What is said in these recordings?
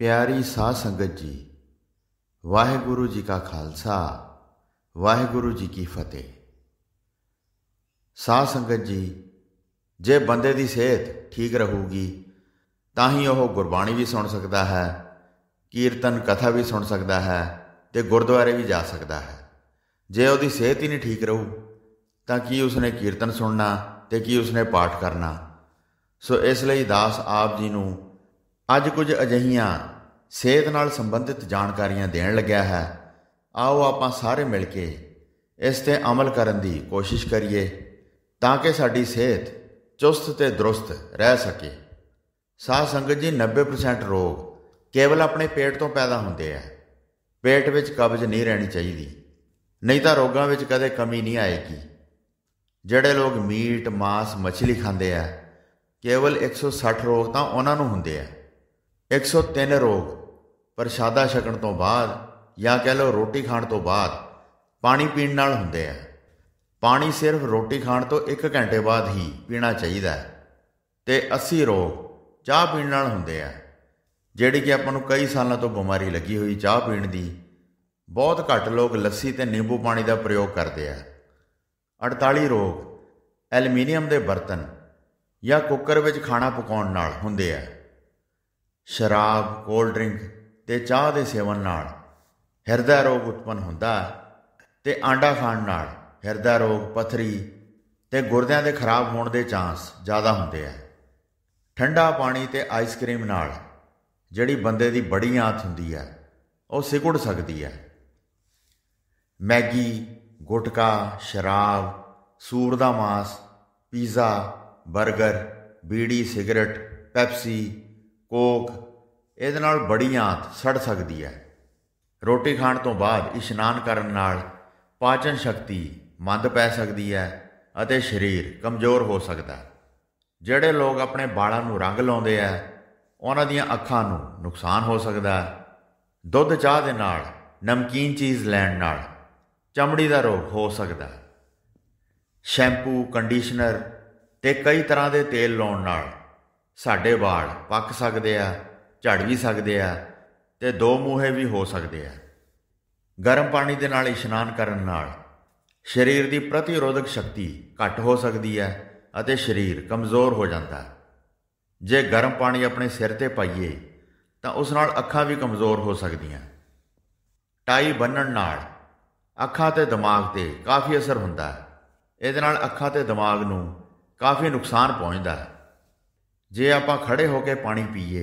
ਪਿਆਰੀ ਸਾਧ ਸੰਗਤ ਜੀ ਵਾਹਿਗੁਰੂ ਜੀ ਕਾ ਖਾਲਸਾ ਵਾਹਿਗੁਰੂ ਜੀ ਕੀ ਫਤਿਹ ਸਾਧ ਸੰਗਤ ਜੀ ਜੇ ਬੰਦੇ ਦੀ ਸਿਹਤ ਠੀਕ ਰਹੂਗੀ ਤਾਂ ਹੀ ਉਹ ਗੁਰਬਾਣੀ ਵੀ ਸੁਣ ਸਕਦਾ ਹੈ ਕੀਰਤਨ ਕਥਾ ਵੀ ਸੁਣ ਸਕਦਾ ਹੈ ਤੇ ਗੁਰਦੁਆਰੇ ਵੀ ਜਾ ਸਕਦਾ ਹੈ ਜੇ ਉਹਦੀ ਸਿਹਤ ਹੀ ਨਹੀਂ ਠੀਕ ਰਹੂ ਤਾਂ ਕੀ ਉਸਨੇ ਕੀਰਤਨ ਸੁਣਨਾ ਤੇ ਕੀ ਉਸਨੇ ਪਾਠ ਕਰਨਾ ਸੋ ਇਸ ਲਈ ਦਾਸ ਆਪ ਜੀ ਨੂੰ ਅੱਜ ਕੁਝ ਅਜਹੀਆਂ ਸਿਹਤ ਨਾਲ ਸੰਬੰਧਿਤ ਜਾਣਕਾਰੀਆਂ ਦੇਣ ਲੱਗਿਆ ਹੈ ਆਓ ਆਪਾਂ ਸਾਰੇ ਮਿਲ ਕੇ ਇਸ ਤੇ ਅਮਲ ਕਰਨ ਦੀ ਕੋਸ਼ਿਸ਼ ਕਰੀਏ ਤਾਂ ਕਿ ਸਾਡੀ ਸਿਹਤ ਚੁਸਤ ਤੇ ਦਰੁਸਤ ਰਹਿ ਸਕੇ ਸਾਹ ਸੰਗਤ ਜੀ 90% ਰੋਗ ਕੇਵਲ ਆਪਣੇ ਪੇਟ ਤੋਂ ਪੈਦਾ ਹੁੰਦੇ ਆ ਪੇਟ ਵਿੱਚ ਕਬਜ਼ ਨਹੀਂ ਰਹਿਣੀ ਚਾਹੀਦੀ ਨਹੀਂ ਤਾਂ ਰੋਗਾਂ ਵਿੱਚ ਕਦੇ ਕਮੀ ਨਹੀਂ ਆਏਗੀ ਜਿਹੜੇ ਲੋਕ ਮੀਟ ਮਾਸ ਮੱਛੀ ਖਾਂਦੇ ਆ ਕੇਵਲ 160 ਰੋਗ ਤਾਂ ਉਹਨਾਂ ਨੂੰ ਹੁੰਦੇ ਆ 103 ਰੋਗ ਪ੍ਰਸ਼ਾਦਾ ਛਕਣ ਤੋਂ ਬਾਅਦ ਜਾਂ ਕਹਿ ਲਓ ਰੋਟੀ ਖਾਣ ਤੋਂ ਬਾਅਦ ਪਾਣੀ ਪੀਣ ਨਾਲ ਹੁੰਦੇ ਆ ਪਾਣੀ ਸਿਰਫ ਰੋਟੀ ਖਾਣ ਤੋਂ 1 ਘੰਟੇ ਬਾਅਦ ਹੀ ਪੀਣਾ ਚਾਹੀਦਾ ਹੈ ਤੇ 80 ਰੋਗ ਚਾਹ ਪੀਣ ਨਾਲ ਹੁੰਦੇ ਆ ਜਿਹੜੀ ਕਿ ਆਪਾਂ ਨੂੰ ਕਈ ਸਾਲਾਂ ਤੋਂ ਬਿਮਾਰੀ ਲੱਗੀ ਹੋਈ ਚਾਹ ਪੀਣ ਦੀ ਬਹੁਤ ਘੱਟ ਲੋਕ ਲੱਸੀ ਤੇ ਨਿੰਬੂ ਪਾਣੀ ਦਾ ਪ੍ਰਯੋਗ ਕਰਦੇ ਆ 48 ਰੋਗ ਐਲੂਮੀਨੀਅਮ ਦੇ ਬਰਤਨ ਜਾਂ ਕੁੱਕਰ ਵਿੱਚ ਖਾਣਾ ਪਕਾਉਣ ਨਾਲ ਹੁੰਦੇ ਆ ਸ਼ਰਾਬ ਕੋਲਡ ਡਰਿੰਕ ਤੇ ਚਾਹ ਦੇ ਸੇਵਨ ਨਾਲ ਹਿਰਦਾ ਰੋਗ ਉਤਪਨ ਹੁੰਦਾ ਤੇ ਆਂਡਾ ਖਾਣ ਨਾਲ ਹਿਰਦਾ ਰੋਗ ਪਥਰੀ ਤੇ ਗੁਰਦਿਆਂ ਦੇ ਖਰਾਬ ਹੋਣ ਦੇ ਚਾਂਸ ਜ਼ਿਆਦਾ ਹੁੰਦੇ ਆ ਠੰਡਾ ਪਾਣੀ ਤੇ ਆਈਸਕ੍ਰੀਮ ਨਾਲ ਜਿਹੜੀ ਬੰਦੇ ਦੀ ਬੜੀ ਆਤ ਹੁੰਦੀ ਆ ਉਹ ਸਿਕੁੜ ਸਕਦੀ ਆ ਮੈਗੀ ਗੁਟਕਾ ਸ਼ਰਾਬ ਸੂਰ ਦਾ ਮਾਸ ਪੀਜ਼ਾ 버ਗਰ ਬੀੜੀ ਸਿਗਰਟ ਪੈਪਸੀ ਕੋਕ ਇਹਦੇ ਨਾਲ ਬੜੀ ਸੜ ਸਕਦੀ ਹੈ ਰੋਟੀ ਖਾਣ ਤੋਂ ਬਾਅਦ ਇਸ਼ਨਾਨ ਕਰਨ ਨਾਲ ਪਾਚਨ ਸ਼ਕਤੀ ਮੰਦ ਪੈ ਸਕਦੀ ਹੈ ਅਤੇ ਸਰੀਰ ਕਮਜ਼ੋਰ ਹੋ ਸਕਦਾ ਹੈ ਜਿਹੜੇ ਲੋਕ ਆਪਣੇ ਵਾਲਾਂ ਨੂੰ ਰੰਗ ਲਾਉਂਦੇ ਆ ਉਹਨਾਂ ਦੀਆਂ ਅੱਖਾਂ ਨੂੰ ਨੁਕਸਾਨ ਹੋ ਸਕਦਾ ਹੈ ਦੁੱਧ ਚਾਹ ਦੇ ਨਾਲ ਨਮਕੀਨ ਚੀਜ਼ ਲੈਣ ਨਾਲ ਚਮੜੀ ਦਾ ਰੋਗ ਹੋ ਸਕਦਾ ਹੈ ਸ਼ੈਂਪੂ ਕੰਡੀਸ਼ਨਰ ਤੇ ਕਈ ਤਰ੍ਹਾਂ ਦੇ ਤੇਲ ਲਾਉਣ ਨਾਲ ਸਾਡੇ ਵਾਲ ਪੱਕ ਸਕਦੇ ਆ ਝੜ ਵੀ ਸਕਦੇ ਆ ਤੇ ਦੋ ਮੂਹੇ ਵੀ ਹੋ ਸਕਦੇ ਆ ਗਰਮ ਪਾਣੀ ਦੇ ਨਾਲ ਇਸ਼ਨਾਨ ਕਰਨ ਨਾਲ ਸਰੀਰ ਦੀ ਪ੍ਰਤੀਰੋਧਕ ਸ਼ਕਤੀ ਘੱਟ ਹੋ ਸਕਦੀ ਹੈ ਅਤੇ ਸਰੀਰ ਕਮਜ਼ੋਰ ਹੋ ਜਾਂਦਾ ਹੈ ਜੇ ਗਰਮ ਪਾਣੀ ਆਪਣੇ ਸਿਰ ਤੇ ਪਾਈਏ ਤਾਂ ਉਸ ਨਾਲ ਅੱਖਾਂ ਵੀ ਕਮਜ਼ੋਰ ਹੋ ਸਕਦੀਆਂ ਟਾਈ ਬੰਨਣ ਨਾਲ ਅੱਖਾਂ ਤੇ ਦਿਮਾਗ ਤੇ ਕਾਫੀ ਅਸਰ ਹੁੰਦਾ ਹੈ ਇਹਦੇ ਨਾਲ ਅੱਖਾਂ ਤੇ ਦਿਮਾਗ ਨੂੰ ਕਾਫੀ ਨੁਕਸਾਨ ਪਹੁੰਚਦਾ ਹੈ ਜੇ ਆਪਾਂ ਖੜੇ ਹੋ ਕੇ ਪਾਣੀ ਪੀਏ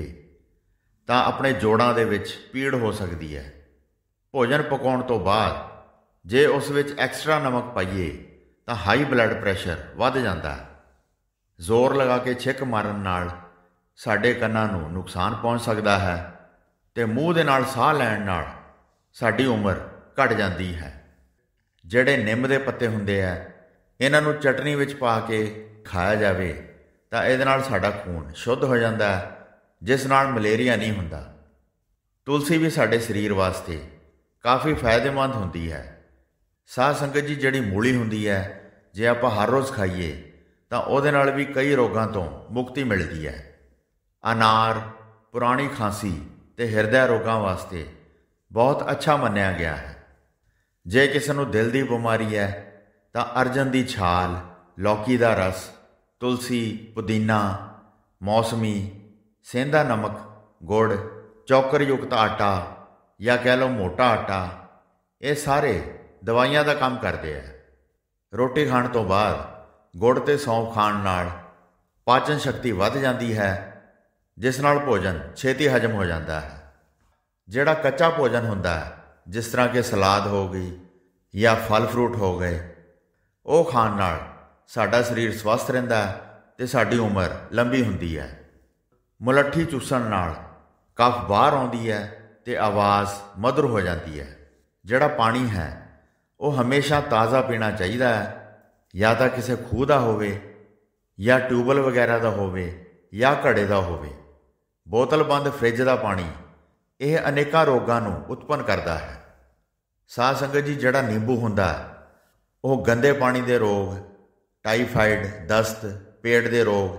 ਤਾਂ ਆਪਣੇ ਜੋੜਾਂ ਦੇ ਵਿੱਚ ਪੀੜ ਹੋ ਸਕਦੀ ਹੈ ਭੋਜਨ ਪਕਾਉਣ ਤੋਂ ਬਾਅਦ ਜੇ ਉਸ ਵਿੱਚ ਐਕਸਟਰਾ ਨਮਕ ਪਾਈਏ ਤਾਂ ਹਾਈ ਬਲੱਡ ਪ੍ਰੈਸ਼ਰ ਵੱਧ ਜਾਂਦਾ ਹੈ ਜ਼ੋਰ ਲਗਾ ਕੇ ਛਿੱਕ ਮਾਰਨ ਨਾਲ ਸਾਡੇ ਕੰਨਾਂ ਨੂੰ ਨੁਕਸਾਨ ਪਹੁੰਚ ਸਕਦਾ ਹੈ ਤੇ ਮੂੰਹ ਦੇ ਨਾਲ ਸਾਹ ਲੈਣ ਨਾਲ ਸਾਡੀ ਉਮਰ ਘਟ ਜਾਂਦੀ ਹੈ ਜਿਹੜੇ ਨਿੰਮ ਦੇ ਪੱਤੇ ਹੁੰਦੇ ਆ ਇਹਨਾਂ ਨੂੰ ਚਟਨੀ ਵਿੱਚ ਪਾ ਕੇ ਖਾਇਆ ਜਾਵੇ ਤਾਂ ਇਹਦੇ ਨਾਲ ਸਾਡਾ ਖੂਨ ਸ਼ੁੱਧ ਹੋ ਜਾਂਦਾ ਹੈ ਜਿਸ ਨਾਲ ਮਲੇਰੀਆ ਨਹੀਂ ਹੁੰਦਾ ਤੁਲਸੀ ਵੀ ਸਾਡੇ ਸਰੀਰ ਵਾਸਤੇ ਕਾਫੀ ਫਾਇਦੇਮੰਦ ਹੁੰਦੀ ਹੈ ਸਾਹ ਸੰਗਤ ਜੀ ਜਿਹੜੀ ਮੂਲੀ ਹੁੰਦੀ ਹੈ ਜੇ ਆਪਾਂ ਹਰ ਰੋਜ਼ ਖਾਈਏ ਤਾਂ ਉਹਦੇ ਨਾਲ ਵੀ ਕਈ ਰੋਗਾਂ ਤੋਂ ਮੁਕਤੀ ਮਿਲਦੀ ਹੈ ਅਨਾਰ ਪੁਰਾਣੀ ਖਾਂਸੀ ਤੇ ਹਿਰਦੇ ਰੋਗਾਂ ਵਾਸਤੇ ਬਹੁਤ ਅੱਛਾ ਮੰਨਿਆ ਗਿਆ ਹੈ ਜੇ ਕਿਸੇ ਨੂੰ ਦਿਲ ਦੀ ਬਿਮਾਰੀ ਹੈ ਤਾਂ ਅਰਜਨ ਦੀ ਛਾਲ ਲੌਕੀ ਦਾ ਰਸ ਤੁਲਸੀ ਪੁਦੀਨਾ ਮੌਸਮੀ ਸੇਂਦਾ ਨਮਕ ਗੁੜ ਚੌਕਰਯੁਕਤ ਆਟਾ ਜਾਂ ਕਹਿ ਲਓ ਮੋਟਾ ਆਟਾ ਇਹ ਸਾਰੇ ਦਵਾਈਆਂ ਦਾ ਕੰਮ ਕਰਦੇ ਆ ਰੋਟੀ ਖਾਣ ਤੋਂ ਬਾਅਦ ਗੁੜ ਤੇ ਸੌਂਫ ਖਾਣ ਨਾਲ ਪਾਚਨ ਸ਼ਕਤੀ ਵੱਧ ਜਾਂਦੀ ਹੈ ਜਿਸ ਨਾਲ ਭੋਜਨ ਛੇਤੀ ਹਜਮ ਹੋ ਜਾਂਦਾ ਹੈ ਜਿਹੜਾ ਕੱਚਾ ਭੋਜਨ ਹੁੰਦਾ ਹੈ ਜਿਸ ਤਰ੍ਹਾਂ ਕਿ ਸਲਾਦ ਹੋ ਗਈ ਜਾਂ ਫਲ ਫਰੂਟ ਹੋ ਗਏ ਉਹ ਖਾਣ ਨਾਲ ਸਾਡਾ ਸਰੀਰ ਸਵਸਥ ਰਹਿੰਦਾ ਹੈ ਤੇ ਸਾਡੀ ਉਮਰ ਲੰਬੀ ਹੁੰਦੀ ਹੈ ਮੁਲੱਠੀ ਚੂਸਣ ਨਾਲ ਕਫ ਬਾਹਰ ਆਉਂਦੀ ਹੈ ਤੇ ਆਵਾਜ਼ ਮਧੁਰ ਹੋ ਜਾਂਦੀ ਹੈ ਜਿਹੜਾ ਪਾਣੀ ਹੈ ਉਹ ਹਮੇਸ਼ਾ ਤਾਜ਼ਾ ਪੀਣਾ ਚਾਹੀਦਾ ਹੈ ਜਾਂ ਤਾਂ ਕਿਸੇ ਖੂਹ ਦਾ ਹੋਵੇ ਜਾਂ ਟਿਊਬਲ ਵਗੈਰਾ ਦਾ ਹੋਵੇ ਜਾਂ ਘੜੇ ਦਾ ਹੋਵੇ ਬੋਤਲ ਬੰਦ ਫ੍ਰਿਜ ਦਾ ਪਾਣੀ ਇਹ ਅਨੇਕਾਂ ਰੋਗਾਂ ਨੂੰ ਉਤਪਨ ਕਰਦਾ ਹੈ ਸਾਹ ਸੰਗਤ ਜੀ ਜਿਹੜਾ ਨਿੰਬੂ ਹੁੰਦਾ ਉਹ ਗੰਦੇ ਪਾਣੀ ਦੇ ਰੋਗ ਟਾਈਫਾਈਡ ਦਸਤ ਪੇਟ ਦੇ ਰੋਗ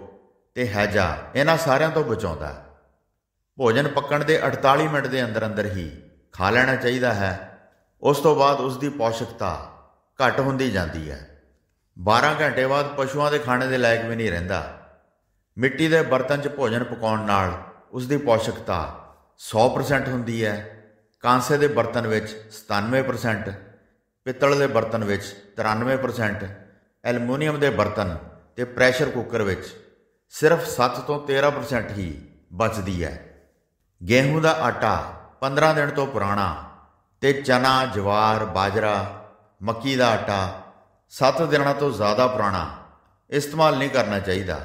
ਤੇ ਹੈਜਾ ਇਹਨਾਂ ਸਾਰਿਆਂ ਤੋਂ ਬਚਾਉਂਦਾ ਹੈ ਭੋਜਨ ਪੱਕਣ ਦੇ 48 ਮਿੰਟ ਦੇ ਅੰਦਰ ਅੰਦਰ ਹੀ ਖਾ ਲੈਣਾ ਚਾਹੀਦਾ ਹੈ ਉਸ ਤੋਂ ਬਾਅਦ ਉਸ ਦੀ ਪੋਸ਼ਕਤਾ ਘਟ ਹੁੰਦੀ ਜਾਂਦੀ ਹੈ 12 ਘੰਟੇ ਬਾਅਦ ਪਸ਼ੂਆਂ ਦੇ ਖਾਣੇ ਦੇ ਲਾਇਕ ਵੀ ਨਹੀਂ ਰਹਿੰਦਾ ਮਿੱਟੀ ਦੇ ਬਰਤਨ 'ਚ ਭੋਜਨ ਪਕਾਉਣ ਨਾਲ ਉਸ ਦੀ ਪੋਸ਼ਕਤਾ 100% ਹੁੰਦੀ ਹੈ ਕਾਂਸੇ ਦੇ ਬਰਤਨ ਵਿੱਚ 97% ਪਿੱਤਲ ਦੇ ਬਰਤਨ ਵਿੱਚ 93% ਐਲੂਮੀਨੀਅਮ ਦੇ ਬਰਤਨ ਤੇ ਪ੍ਰੈਸ਼ਰ ਕੁੱਕਰ ਵਿੱਚ ਸਿਰਫ 7 ਤੋਂ 13% ਹੀ ਬਚਦੀ ਹੈ ਗੇਹੂੰ ਦਾ ਆਟਾ 15 ਦਿਨ ਤੋਂ ਪੁਰਾਣਾ ਤੇ ਚਨਾ ਜਵਾਰ ਬਾਜਰਾ ਮੱਕੀ ਦਾ ਆਟਾ 7 ਦਿਨਾਂ ਤੋਂ ਜ਼ਿਆਦਾ ਪੁਰਾਣਾ ਇਸਤੇਮਾਲ ਨਹੀਂ ਕਰਨਾ ਚਾਹੀਦਾ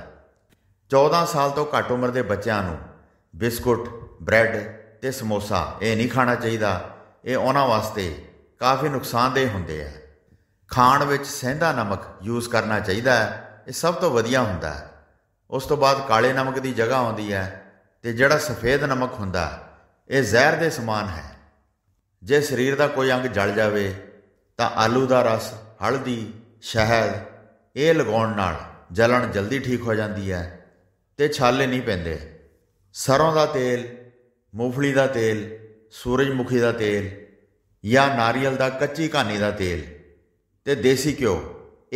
14 ਸਾਲ ਤੋਂ ਘੱਟ ਉਮਰ ਦੇ ਬੱਚਿਆਂ ਨੂੰ ਬਿਸਕੁਟ ਬ੍ਰੈਡ ਤੇ ਸਮੋਸਾ ਇਹ ਨਹੀਂ ਖਾਣਾ ਚਾਹੀਦਾ ਇਹ ਉਹਨਾਂ ਵਾਸਤੇ ਕਾਫੀ ਨੁਕਸਾਨਦੇ ਹੁੰਦੇ ਆ ਖਾਣ ਵਿੱਚ ਸਹਿੰਦਾ ਨਮਕ ਯੂਜ਼ ਕਰਨਾ ਚਾਹੀਦਾ ਹੈ ਇਹ ਸਭ ਤੋਂ ਵਧੀਆ ਹੁੰਦਾ ਹੈ ਉਸ ਤੋਂ ਬਾਅਦ ਕਾਲੇ ਨਮਕ ਦੀ ਜਗ੍ਹਾ ਆਉਂਦੀ ਹੈ ਤੇ ਜਿਹੜਾ ਸਫੇਦ ਨਮਕ ਹੁੰਦਾ ਇਹ ਜ਼ਹਿਰ ਦੇ ਸਮਾਨ ਹੈ ਜੇ ਸਰੀਰ ਦਾ ਕੋਈ ਅੰਗ ਜਲ ਜਾਵੇ ਤਾਂ ਆਲੂ ਦਾ ਰਸ ਹਲਦੀ ਸ਼ਹਿਦ ਇਹ ਲਗਾਉਣ ਨਾਲ ਜਲਣ ਜਲਦੀ ਠੀਕ ਹੋ ਜਾਂਦੀ ਹੈ ਤੇ ਛਾਲੇ ਨਹੀਂ ਪੈਂਦੇ ਸਰੋਂ ਦਾ ਤੇਲ ਮੂੰਗਫਲੀ ਦਾ ਤੇਲ ਸੂਰਜਮੁਖੀ ਦਾ ਤੇਲ ਜਾਂ ਨਾਰੀਅਲ ਦਾ ਕੱਚੀ ਘਾਨੀ ਦਾ ਤੇਲ ਤੇ ਦੇਸੀ ਘਿਓ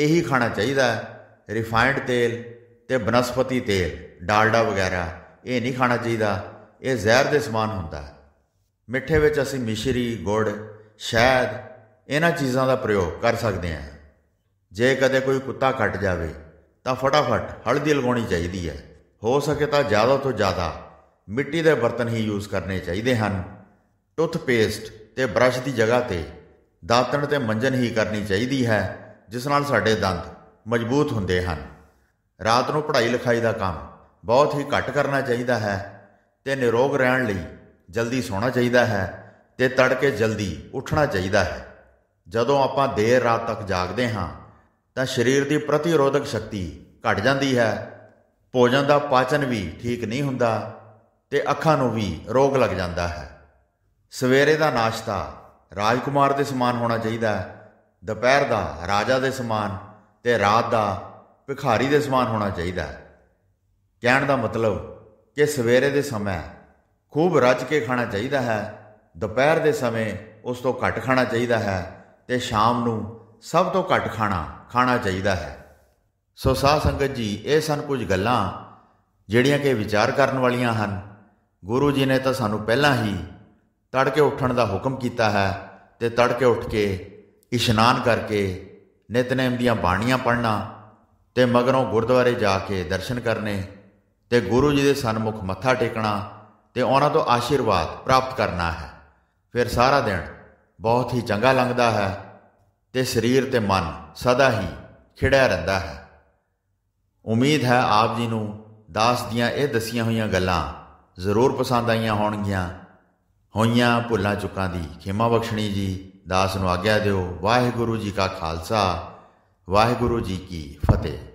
ਇਹੀ ਖਾਣਾ ਚਾਹੀਦਾ ਹੈ ਰਿਫਾਈਨਡ ਤੇਲ ਤੇ ਬਨਸਪਤੀ ਤੇਲ ਡਾਲਡਾ ਵਗੈਰਾ ਇਹ ਨਹੀਂ ਖਾਣਾ ਚਾਹੀਦਾ ਇਹ ਜ਼ਹਿਰ ਦੇ ਸਮਾਨ ਹੁੰਦਾ ਹੈ ਮਿੱਠੇ ਵਿੱਚ ਅਸੀਂ ਮਿਸ਼ਰੀ ਗੁੜ ਸ਼ਹਿਦ ਇਹਨਾਂ ਚੀਜ਼ਾਂ ਦਾ ਪ੍ਰਯੋਗ ਕਰ ਸਕਦੇ ਹਾਂ ਜੇ ਕਦੇ ਕੋਈ ਕੁੱਤਾ ਕੱਟ ਜਾਵੇ ਤਾਂ ਫਟਾਫਟ ਹਲਦੀ ਲਗਾਉਣੀ ਚਾਹੀਦੀ ਹੈ ਹੋ ਸਕੇ ਤਾਂ ਜ਼ਿਆਦਾ ਤੋਂ ਜ਼ਿਆਦਾ ਮਿੱਟੀ ਦੇ ਬਰਤਨ ਹੀ ਯੂਜ਼ ਕਰਨੇ ਚਾਹੀਦੇ ਹਨ ਟੁੱਥ ਪੇਸਟ ਤੇ ਬ੍ਰਸ਼ ਦੀ ਜਗ੍ਹਾ ਤੇ ਦਾਤਣ ਤੇ ਮੰਜਨ ਹੀ ਕਰਨੀ ਚਾਹੀਦੀ ਹੈ ਜਿਸ ਨਾਲ ਸਾਡੇ ਦੰਦ ਮਜ਼ਬੂਤ ਹੁੰਦੇ ਹਨ ਰਾਤ ਨੂੰ ਪੜ੍ਹਾਈ ਲਿਖਾਈ ਦਾ ਕੰਮ ਬਹੁਤ ਹੀ ਘੱਟ ਕਰਨਾ ਚਾਹੀਦਾ ਹੈ ਤੇ ਨਿਰੋਗ ਰਹਿਣ ਲਈ ਜਲਦੀ ਸੌਣਾ ਚਾਹੀਦਾ ਹੈ ਤੇ ਤੜਕੇ ਜਲਦੀ ਉੱਠਣਾ ਚਾਹੀਦਾ ਹੈ ਜਦੋਂ ਆਪਾਂ ਦੇਰ ਰਾਤ ਤੱਕ ਜਾਗਦੇ ਹਾਂ ਤਾਂ ਸਰੀਰ ਦੀ ਪ੍ਰਤੀਰੋਧਕ ਸ਼ਕਤੀ ਘਟ ਜਾਂਦੀ ਹੈ ਭੋਜਨ ਦਾ ਪਾਚਨ ਵੀ ਠੀਕ ਨਹੀਂ ਹੁੰਦਾ ਤੇ ਅੱਖਾਂ ਨੂੰ ਵੀ ਰੋਗ ਲੱਗ ਜਾਂਦਾ ਹੈ ਸਵੇਰੇ ਦਾ ਨਾਸ਼ਤਾ ਰਾਜਕੁਮਾਰ ਦੇ ਸਮਾਨ ਹੋਣਾ ਚਾਹੀਦਾ ਹੈ ਦੁਪਹਿਰ ਦਾ ਰਾਜਾ ਦੇ ਸਮਾਨ ਤੇ ਰਾਤ ਦਾ ਭਿਖਾਰੀ ਦੇ ਸਮਾਨ ਹੋਣਾ ਚਾਹੀਦਾ ਹੈ ਕਹਿਣ ਦਾ ਮਤਲਬ ਕਿ ਸਵੇਰੇ ਦੇ ਸਮੇਂ ਖੂਬ ਰੱਜ ਕੇ ਖਾਣਾ ਚਾਹੀਦਾ ਹੈ ਦੁਪਹਿਰ ਦੇ ਸਮੇਂ ਉਸ ਤੋਂ ਘੱਟ ਖਾਣਾ ਚਾਹੀਦਾ ਹੈ ਤੇ ਸ਼ਾਮ ਨੂੰ ਸਭ ਤੋਂ ਘੱਟ ਖਾਣਾ ਖਾਣਾ ਚਾਹੀਦਾ ਹੈ ਸੋ ਸਾਧ ਸੰਗਤ ਜੀ ਇਹ ਸਨ ਕੁਝ ਗੱਲਾਂ ਜਿਹੜੀਆਂ ਕਿ ਵਿਚਾਰ ਕਰਨ ਵਾਲੀਆਂ ਹਨ ਗੁਰੂ ਜੀ ਨੇ ਤਾਂ ਸਾਨੂੰ ਪਹਿਲਾਂ ਹੀ ਤੜਕੇ ਉੱਠਣ ਦਾ ਹੁਕਮ ਕੀਤਾ ਹੈ ਤੇ ਤੜਕੇ ਉੱਠ ਕੇ ਇਸ਼ਨਾਨ ਕਰਕੇ ਨਿਤਨੇਮ ਦੀਆਂ ਬਾਣੀਆਂ ਪੜਨਾ ਤੇ ਮਗਰੋਂ ਗੁਰਦੁਆਰੇ ਜਾ ਕੇ ਦਰਸ਼ਨ ਕਰਨੇ ਤੇ ਗੁਰੂ ਜੀ ਦੇ ਸਨਮੁਖ ਮੱਥਾ ਟੇਕਣਾ ਤੇ ਉਹਨਾਂ ਤੋਂ ਆਸ਼ੀਰਵਾਦ ਪ੍ਰਾਪਤ ਕਰਨਾ ਹੈ ਫਿਰ ਸਾਰਾ ਦਿਨ ਬਹੁਤ ਹੀ ਚੰਗਾ ਲੰਘਦਾ ਹੈ ਤੇ ਸਰੀਰ ਤੇ ਮਨ ਸਦਾ ਹੀ ਖਿੜਿਆ ਰਹਿੰਦਾ ਹੈ ਉਮੀਦ ਹੈ ਆਪ ਜੀ ਨੂੰ ਦਾਸ ਦੀਆਂ ਇਹ ਦਸੀਆਂ ਹੋਈਆਂ ਗੱਲਾਂ ਜ਼ਰੂਰ ਪਸੰਦ ਆਈਆਂ ਹੋਣਗੀਆਂ ਹੋਈਆਂ ਭੁੱਲਾ ਚੁੱਕਾਂ ਦੀ ਖਿਮਾ ਬਖਸ਼ਣੀ ਜੀ ਦਾਸ ਨੂੰ ਆਗਿਆ ਦਿਓ ਵਾਹਿਗੁਰੂ ਜੀ ਕਾ ਖਾਲਸਾ ਵਾਹਿਗੁਰੂ ਜੀ ਕੀ ਫਤਿਹ